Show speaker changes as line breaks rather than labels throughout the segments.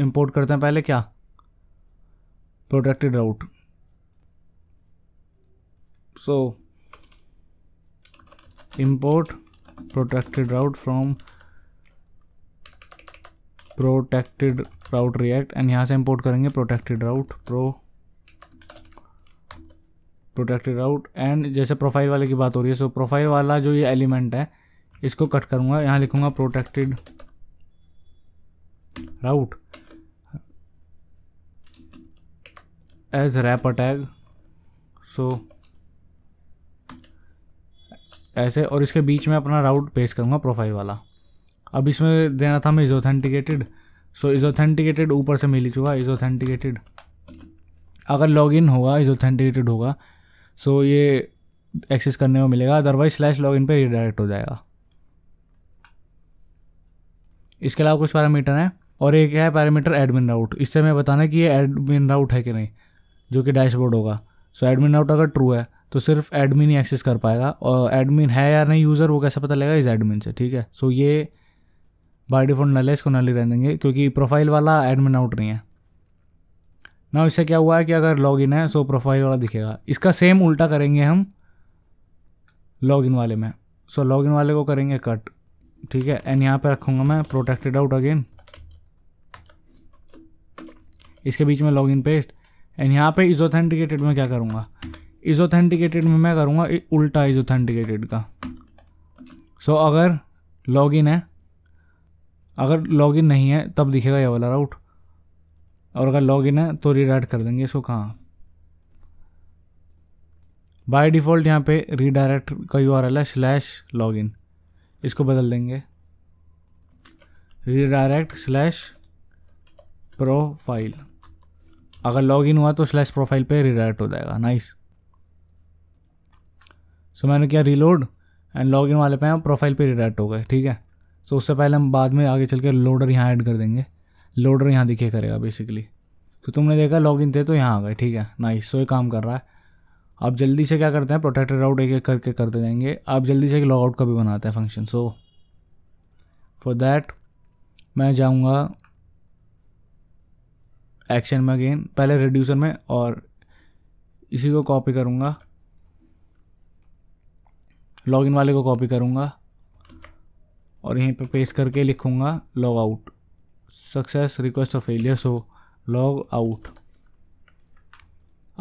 import करते हैं पहले क्या protected route so import protected route from protected route React and यहां से इंपोर्ट करेंगे protected route pro protected route and जैसे प्रोफाइल वाले की बात हो रही है सो so, प्रोफाइल वाला जो ये एलिमेंट है इसको कट करूंगा यहां लिखूंगा protected route as wrapper tag so ऐसे और इसके बीच में अपना राउट पेश करूँगा प्रोफाइल वाला अब इसमें देना था मैं is authenticated so is authenticated ऊपर से मिल ही चुका इज ऑथेंटिकेटेड अगर लॉगिन होगा इज ऑथेंटिकेटेड होगा सो ये एक्सेस करने में मिलेगा अदरवाइज स्लैश लॉगिन पे रिडायरेक्ट हो जाएगा इसके अलावा कुछ पैरामीटर हैं और एक है पैरामीटर एडमिन राउट इससे मैं बताना कि ये एडमिन राउट है कि नहीं जो कि डैशबोर्ड होगा सो एडमिन आउट अगर ट्रू है तो सिर्फ एडमिन ही एक्सेस कर पाएगा और एडमिन है या नहीं यूज़र वो कैसे पता लगेगा इस एडमिन से ठीक है सो ये बाई डिफॉल्ट नल है इसको नल ही रहने देंगे क्योंकि प्रोफाइल वाला एडमिन आउट नहीं है ना इससे क्या हुआ है कि अगर लॉग इन है सो प्रोफाइल वाला दिखेगा इसका सेम उल्टा करेंगे हम लॉग वाले में सो लॉग वाले को करेंगे कट ठीक है एंड यहाँ पे रखूँगा मैं प्रोटेक्टेड आउट अगेन इसके बीच में लॉग पेस्ट एंड यहाँ पे इज ऑथेंटिकेटेड में क्या करूँगा इज ऑथेंटिकेटेड में मैं करूँगा उल्टा इज ऑथेंटिकेटेड का सो so, अगर लॉगिन है अगर लॉगिन नहीं है तब दिखेगा ये वाला राउट और अगर लॉगिन है तो रीडायरेक्ट कर देंगे इसको कहाँ बाय डिफ़ॉल्ट यहाँ पे रीडायरेक्ट का यू आर एल है स्लैश लॉगिन इसको बदल देंगे रीडायरेक्ट स्लैश प्रोफाइल अगर लॉग इन हुआ तो स्लैश प्रोफाइल पे रिडायरेक्ट हो जाएगा नाइस सो so, मैंने किया रीलोड एंड लॉग इन वाले पे हम प्रोफाइल पे रिडायरेक्ट हो गए ठीक है सो so, उससे पहले हम बाद में आगे चल के लोडर यहाँ ऐड कर देंगे लोडर यहाँ दिखे करेगा बेसिकली तो so, तुमने देखा इन थे तो यहाँ आ गए ठीक है नाइस सो ये काम कर रहा है आप जल्दी से क्या करते हैं प्रोटेक्टेड आउट एक एक करके करते जाएंगे आप जल्दी से एक लॉग आउट का भी बनाते हैं फंक्शन सो फॉर दैट मैं जाऊँगा एक्शन में अगेन पहले रिड्यूसर में और इसी को कॉपी करूँगा लॉगिन वाले को कॉपी करूँगा और यहीं पे पेस्ट करके लिखूँगा लॉग आउट सक्सेस रिक्वेस्ट और फेलियर सो लॉग आउट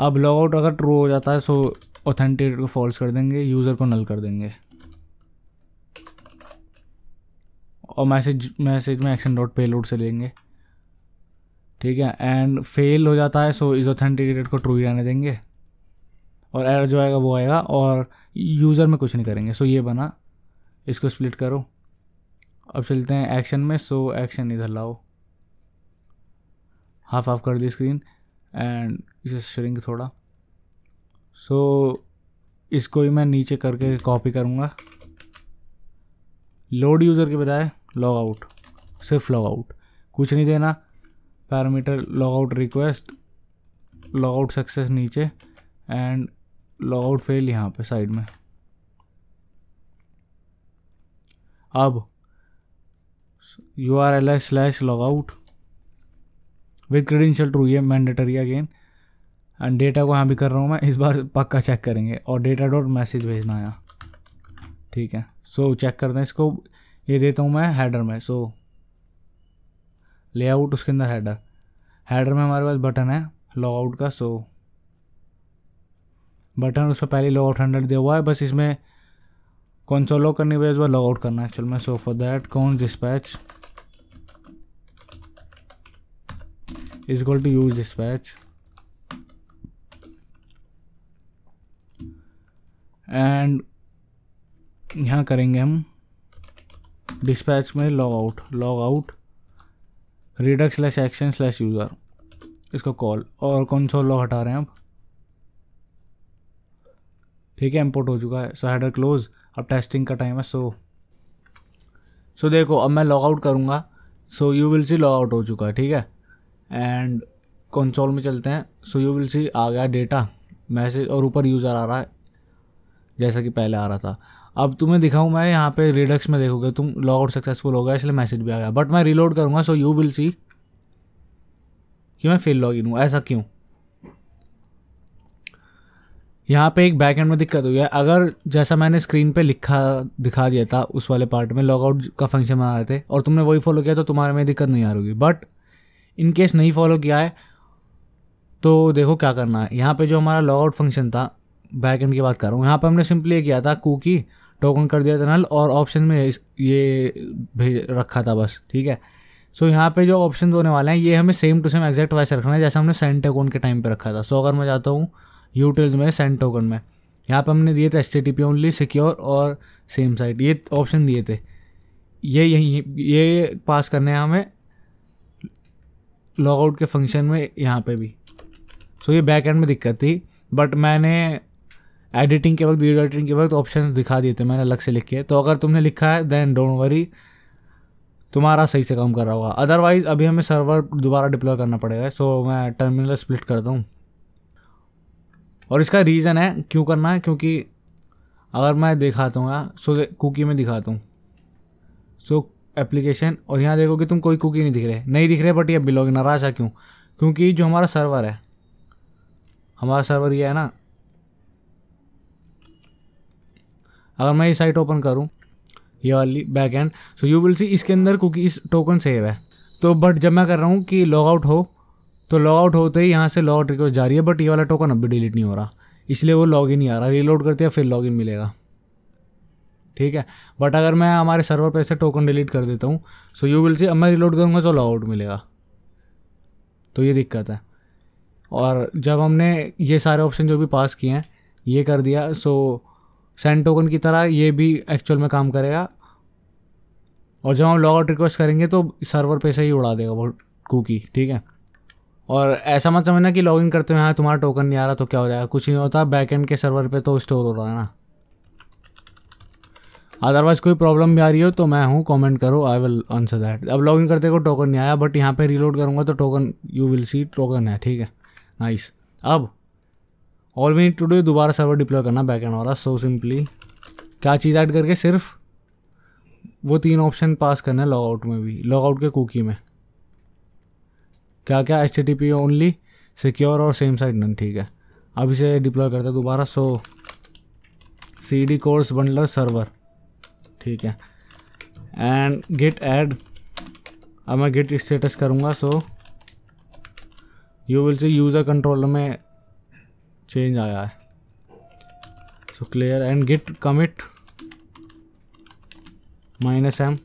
अब लॉग आउट अगर ट्रू हो जाता है सो ऑथेंटिकेट को फॉल्स कर देंगे यूज़र को नल कर देंगे और मैसेज मैसेज में एक्शन डॉट पे लोड से लेंगे ठीक है एंड फेल हो जाता है सो इस ऑथेंटिकेटेड को ट्रू ही रहने देंगे और एरर जो आएगा वो आएगा और यूज़र में कुछ नहीं करेंगे सो ये बना इसको स्प्लिट करो अब चलते हैं एक्शन में सो एक्शन इधर लाओ हाफ हाफ कर दी स्क्रीन एंड इसे श्रिंक थोड़ा सो so, इसको ही मैं नीचे करके कॉपी करूँगा लोड यूज़र के बजाय लॉग आउट सिर्फ लॉग आउट कुछ नहीं देना parameter logout request logout success नीचे एंड लॉगआउट फेल यहाँ पे साइड में अब U R L S slash logout with credential true ये मैंडेटरी अगेन एंड डेटा को यहाँ भी कर रहा हूँ मैं इस बार पक्का चेक करेंगे और डेटा डॉट मैसेज भेजना है ठीक है सो so, चेक करते हैं इसको ये देता हूँ मैं हेडर में सो so, लेआउट उसके अंदर हैडर हैडर में हमारे पास बटन है लॉग आउट का सो बटन उस पर पहले आउट हंड्रेड दिया हुआ है बस इसमें कौन सा लॉक करनी है इस लॉग आउट करना है चलो मैं सो फॉर दैट कौन dispatch is goal to use dispatch and यहाँ करेंगे हम डिस्पैच में log out log out redux slash action slash user इसका कॉल और सा लॉ हटा रहे हैं अब ठीक है इम्पोर्ट हो चुका है सो हेडर क्लोज अब टेस्टिंग का टाइम है सो सो देखो अब मैं लॉगआउट करूँगा so you will see logout हो चुका है ठीक है एंड कंसोल में चलते हैं सो यू विल सी आ गया डेटा मैसेज और ऊपर यूज़र आ रहा है जैसा कि पहले आ रहा था अब तुम्हें दिखाऊँ मैं यहाँ पे रिडक्स में देखोगे तुम लॉग आउट सक्सेसफुल होगा इसलिए मैसेज भी आ गया बट मैं रीलोड करूँगा सो यू विल सी कि मैं फेल लॉग इन हूँ ऐसा क्यों यहाँ पे एक बैक एंड में दिक्कत हुई है अगर जैसा मैंने स्क्रीन पे लिखा दिखा दिया था उस वाले पार्ट में लॉगआउट का फंक्शन बना रहे थे और तुमने वही फॉलो किया तो तुम्हारे में दिक्कत नहीं आ रही बट इन केस नहीं फॉलो किया है तो देखो क्या करना है यहाँ पे जो हमारा लॉग आउट फंक्शन था बैक एंड की बात कर रहा हूँ यहाँ पर हमने सिंपली किया था कूकी टोकन कर दिया था नल और ऑप्शन में ये भेज रखा था बस ठीक है सो so, यहाँ पे जो ऑप्शन होने वाले हैं ये हमें सेम टू सेम एग्जैक्ट वैसे रखना है जैसे हमने सेंट टोकन के टाइम पे रखा था सो so, अगर मैं जाता हूँ यूटिल्स में सेंट टोकन में यहाँ पे हमने दिए थे एस टी ओनली सिक्योर और सेम साइट ये ऑप्शन दिए थे ये यही ये पास करने हैं हमें लॉगआउट के फंक्शन में यहाँ पे भी सो so, ये बैक एंड में दिक्कत थी बट मैंने एडिटिंग के वक्त वीडियो एडिटिंग के वक्त ऑप्शन दिखा दिए थे मैंने अलग से के तो अगर तुमने लिखा है देन डोंट वरी तुम्हारा सही से काम कर रहा होगा अदरवाइज़ अभी हमें सर्वर दोबारा डिप्लॉय करना पड़ेगा सो so, मैं टर्मिनल स्प्लिट करता हूँ और इसका रीज़न है क्यों करना है क्योंकि अगर मैं दिखाता हूँ सो हाँ, कुकी में दिखाता हूँ सो so, एप्लीकेशन और यहाँ देखो कि तुम कोई कुकी नहीं दिख रहे नहीं दिख रहे बट ये बिलोग नाराज़ है क्यों क्योंकि जो हमारा सर्वर है हमारा सर्वर ये है ना अगर मैं ये साइट ओपन करूँ ये वाली back end so you will see इसके अंदर क्योंकि इस टोकन सेव है तो बट जब मैं कर रहा हूँ कि लॉग आउट हो तो लॉग आउट होते ही यहाँ से लॉग आउट रिक्वेस्ट जा रही है बट ये वाला टोकन अभी डिलीट नहीं हो रहा इसलिए वो लॉग इन ही आ रहा रीलोड करते हैं फिर लॉग इन मिलेगा ठीक है बट अगर मैं हमारे सर्वर पर ऐसे टोकन डिलीट कर देता हूँ सो यू विल सी अब मैं रिलोड करूँगा तो लॉग आउट मिलेगा तो ये दिक्कत है और जब हमने ये सारे ऑप्शन जो भी पास किए हैं ये कर दिया सो so, सेंड टोकन की तरह ये भी एक्चुअल में काम करेगा और जब हम लॉग आउट रिक्वेस्ट करेंगे तो सर्वर पे से ही उड़ा देगा वो कुकी ठीक है और ऐसा मत समझना कि लॉगिन करते हुए हाँ तुम्हारा टोकन नहीं आ रहा तो क्या हो जाएगा कुछ नहीं होता एंड के सर्वर पे तो स्टोर हो रहा है ना अदरवाइज कोई प्रॉब्लम भी आ रही हो तो मैं हूँ कमेंट करो आई विल आंसर दैट अब लॉगिन करते को टोकन नहीं आया बट यहाँ पे रीलोड करूँगा तो token you will see token है ठीक है नाइस अब ऑल वी टू डू दोबारा सर्वर डिप्लॉय करना बैक एंड वाला सो सिंपली क्या चीज़ ऐड करके सिर्फ वो तीन ऑप्शन पास करना है लॉगआउट में भी लॉगआउट के कुकी में क्या क्या H T P only secure और सेम साइड नन ठीक है अब इसे डिप्लॉय करते हैं दोबारा so C D course bundler server ठीक है एंड गिट एड अब मैं गिट स्टेटस करूँगा so you will see user controller में चेंज आया है so clear and git commit minus M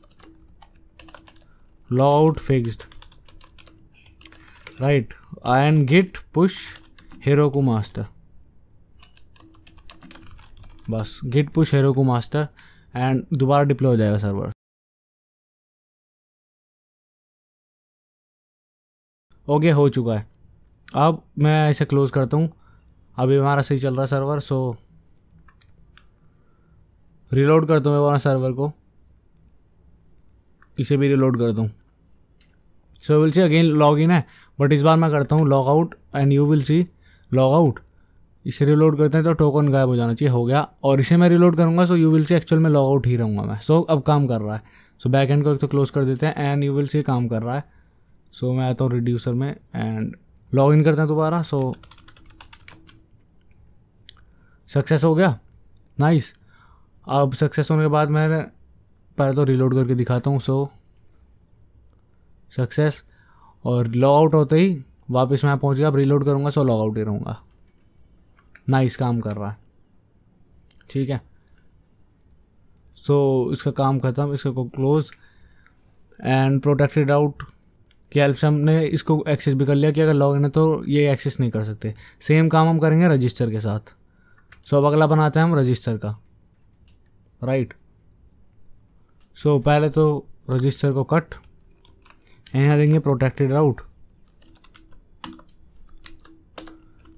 log out fixed right and git push Heroku master बस git push Heroku master and दोबारा deploy हो जाएगा server okay हो चुका है अब मैं इसे क्लोज़ करता हूँ अभी हमारा सही चल रहा है सर्वर सो रिलोड कर दूँ मैं वहाँ सर्वर को इसे भी रिलोड कर दूँ so will see again log in है बट इस बार मैं करता हूँ log out and you will see log out इसे रिलोड करते हैं तो टोकन गायब हो जाना चाहिए हो गया और इसे मैं रिलोड करूँगा so you will see actual में लॉग आउट ही रहूँगा मैं सो so, अब काम कर रहा है सो बैक एंड को एक तो क्लोज कर देते हैं एंड यू विल सी काम कर रहा है सो so, मैं आता हूँ रिड्यूसर में एंड लॉग इन करते हैं दोबारा सो so, सक्सेस हो गया नाइस अब सक्सेस होने के बाद मैं पहले तो रिलोड करके दिखाता हूँ सो सक्सेस और लॉग आउट होते ही वापस मैं पहुँच गया अब रिलोड करूँगा सो लॉग आउट ही रहूँगा नाइस काम कर रहा है ठीक है सो so, इसका काम ख़त्म इसको क्लोज एंड प्रोटेक्टेड आउट कि हेल्प से हमने इसको एक्सेस भी कर लिया कि अगर लॉग इन है तो ये एक्सेस नहीं कर सकते सेम काम हम करेंगे रजिस्टर के साथ सो अब अगला बनाते हैं हम रजिस्टर का राइट सो पहले तो रजिस्टर को कट यहाँ देंगे प्रोटेक्टेड राउट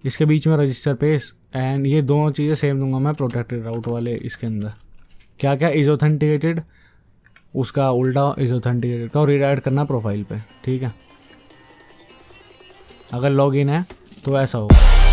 इसके बीच में रजिस्टर पेस एंड ये दोनों चीज़ें सेम दूंगा मैं प्रोटेक्टेड राउट वाले इसके अंदर क्या क्या इज ऑथेंटिकेटेड उसका उल्टा इज ऑथेंटिकेटेड का और रिडाइड करना प्रोफाइल पे ठीक है अगर लॉगिन है तो ऐसा होगा